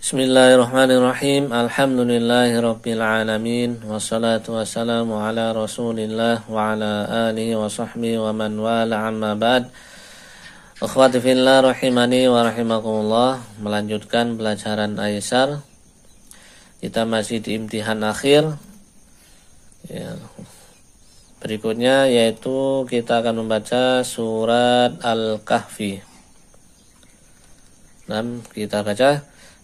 Bismillahirrahmanirrahim Alhamdulillahirrabbilalamin Wassalatu wassalamu ala rasulillah Wa ala alihi wa sahbihi wa man wala amma ba'd Akhwati fillah rahimani wa rahimakumullah Melanjutkan pelajaran Aisyar Kita masih di imtihan akhir ya. Berikutnya yaitu kita akan membaca surat Al-Kahfi Dan kita baca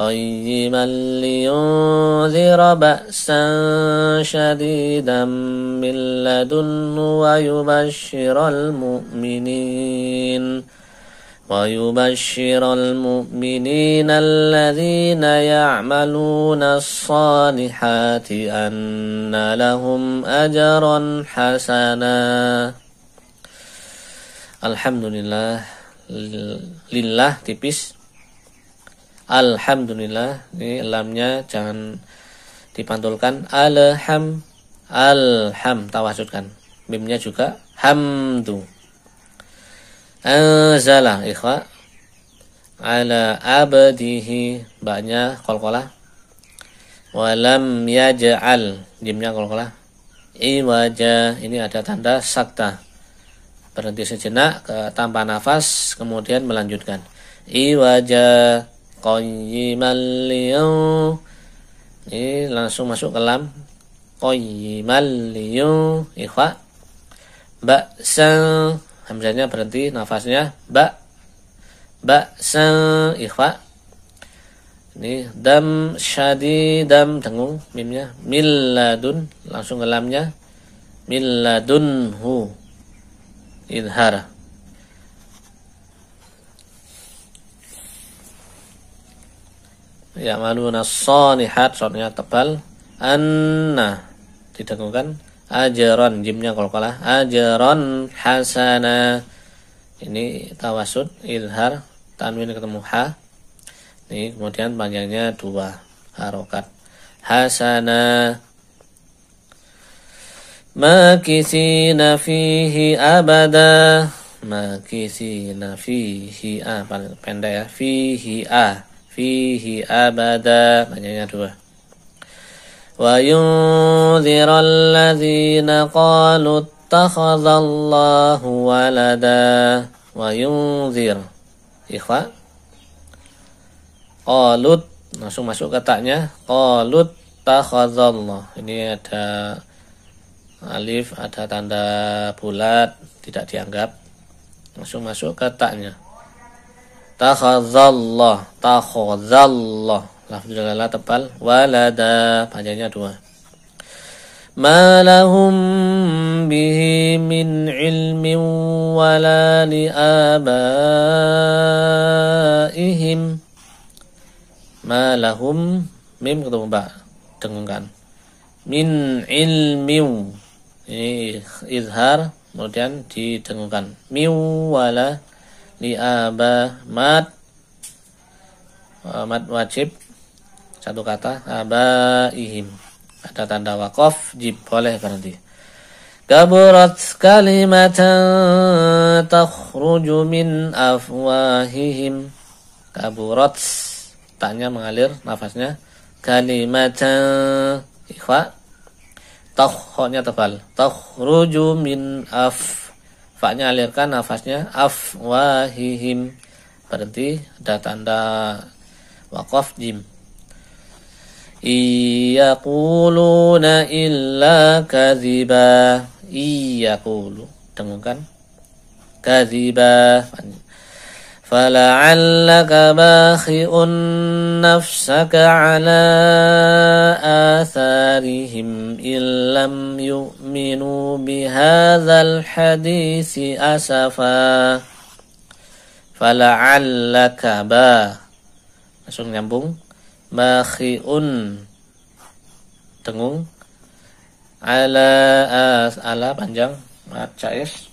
قيما لينذر بأسا شديدا من لدنه ويبشر المؤمنين ويبشر المؤمنين الذين يعملون الصالحات أن لهم أجرا حسنا الحمد لله لله تبس Alhamdulillah. Ini lamnya jangan dipantulkan. Alham. Alham. Tawasudkan. Mimnya juga. Hamdu. Anzala. Ikhwa. Ala abadihi Baknya kolkola. Walam yaj'al. Jimnya kolkola. Iwaja. Ini ada tanda sakta. Berhenti sejenak. Tanpa nafas. Kemudian melanjutkan. Iwaja. Qayyiman malio, Ini langsung masuk ke lam Qayyiman liyu Ikhwa Ba'san Hamzahnya berhenti nafasnya Ba Ba'san Ikhwa Ini dam dam dengung mimnya milladun langsung ke lamnya milladun hu idhara ya maluna sonihat sonnya tebal anna didengungkan ajaron jimnya kalau kalah ajaron hasana ini tawasud ilhar tanwin ketemu ha ini kemudian panjangnya dua harokat hasana makisina fihi abada makisina fihi a pendek ya fihi a fihi abada bacanya dua وينذر الذين قالوا اتخذ الله ولدا وينذر ikhwa qalut langsung masuk kataknya qalut takhazallah ini ada alif ada tanda bulat tidak dianggap langsung masuk kataknya takhazallah takhazallah lafzul jalala tebal walada panjangnya dua ma lahum bihi min ilmin wala li abaihim ma lahum mim ketemu mbak dengungkan min ilmin ini izhar kemudian didengungkan miu wala aba mat mat wajib satu kata aba ihim ada tanda wakof jib boleh berhenti kan kaburat kalimat takhruju min afwahihim kaburat tanya mengalir nafasnya kalimatan ikhwa takhonya tebal takhruju min af Fa'nya alirkan nafasnya afwahihim. Berhenti ada tanda waqaf jim. Iyaquluna illa kaziba Iyaqulu. Dengungkan. kaziba فلعلك باخئ نفسك على آثارهم إن لم تؤمنوا بهذا الحديث أسفا فلعلك با langsung nyambung makhiun tengung ala as, ala panjang macais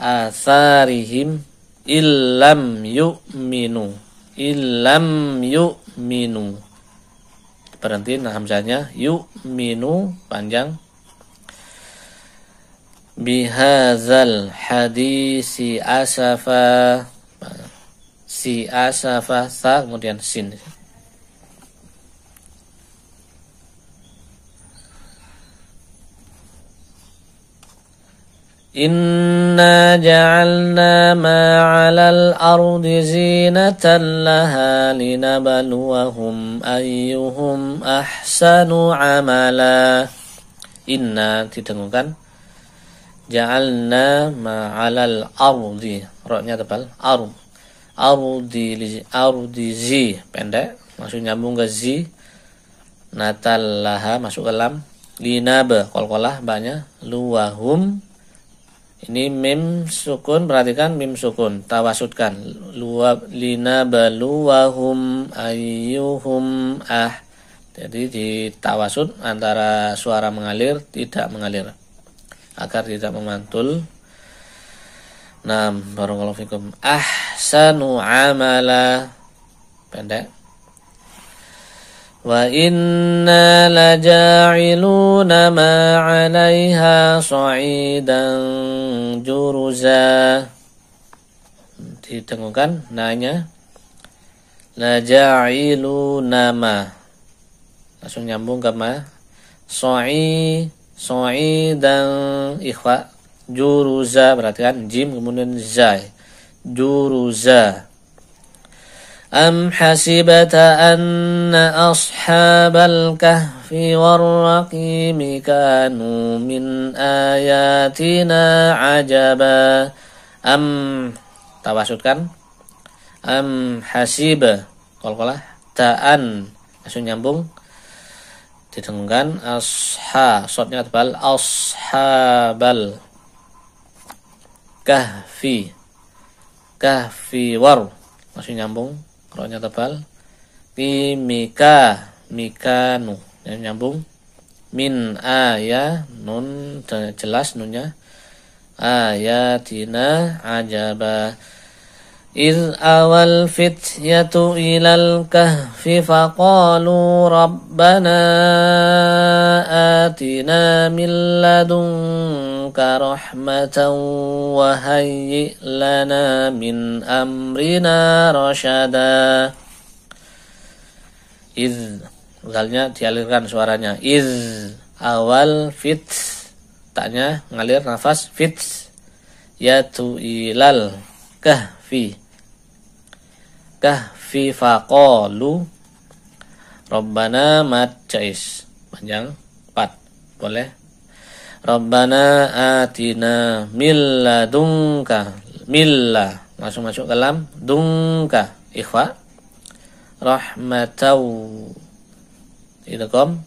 asarihim illam yu'minu illam yu'minu berhenti nah hamzahnya yu'minu panjang bihadzal hadisi asafa si asafa sa kemudian sin Inna ja'alna ma 'alal ardi zinatan laha linabluwahum ayyuhum ahsanu amala Inna didengungkan ja'alna ma'alal ardi roknya tebal arud ardi ardi zi pendek masuk nyambung ke zi natallaha masuk ke lam linaba kolkolah banyak luwahum ini mim sukun perhatikan mim sukun tawasudkan luwab linaba luwahum ayyuhum ah jadi di tawasud antara suara mengalir tidak mengalir agar tidak memantul. Nam, barakallahu fikum. Ahsanu amala. Pendek. Wa inna laja'iluna ma 'alaiha sa'idan juruza. Ditengungkan nanya. Laja'iluna ma. Langsung nyambung ke ma. Sa'i So'idan ikhwa Juruza berarti kan jim kemudian zai Juruza Am حسبت أن أصحاب kahfi والرقيم كانوا min ayatina عجبا Am tawasudkan am hasib kalau kalah taan langsung nyambung didengungkan asha sotnya tebal ashabal kahfi kahfi war masih nyambung kronya tebal mimika mika mikanu yang nyambung min aya nun jelas nunnya ayatina ajaba إذ أوى الفتية إلى الكهف فقالوا ربنا آتنا من لدنك رحمة وهيئ لنا من أمرنا رشدا إذ misalnya dialirkan suaranya إذ awal fit taknya ngalir nafas fit yatu ilal kahfi kahfi faqalu Rabbana mat jais panjang 4 boleh Rabbana atina dungka milla masuk masuk ke lam dungka ikhfa rahmatau idgham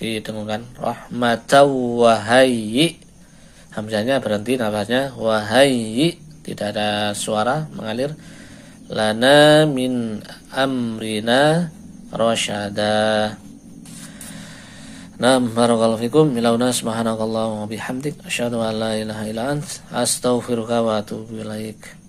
didengungkan rahmatau wahai hamzahnya berhenti nafasnya wahai tidak ada suara mengalir lana min amrina rasyada nam barakallahu fikum ilauna subhanakallahumma bihamdik asyhadu an la ilaha illa ant astaghfiruka wa atubu ilaika